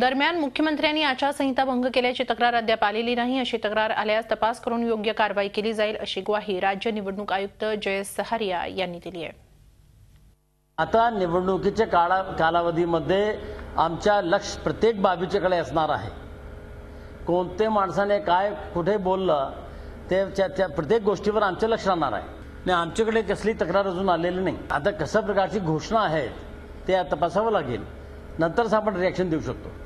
दरम्यान मुख्यमंत्र्यांनी आचारसंहिता भंग केल्याची तक्रार अद्याप आलेली नाही अशी तक्रार आल्यास तपास करून योग्य कारवाई केली जाईल अशी ग्वाही राज्य निवडणूक आयुक्त जयेश सहारिया यांनी दिली आहे आता निवडणुकीच्या काळा कालावधीमध्ये आमच्या लक्ष प्रत्येक बाबीच्याकडे असणार आहे कोणत्या माणसाने काय कुठे बोललं ते त्या प्रत्येक गोष्टीवर आमचं लक्ष राहणार आहे आणि आमच्याकडे कसली तक्रार अजून आलेली नाही आता कशा प्रकारची घोषणा आहेत ते तपासावं लागेल नंतरच आपण रिॲक्शन देऊ शकतो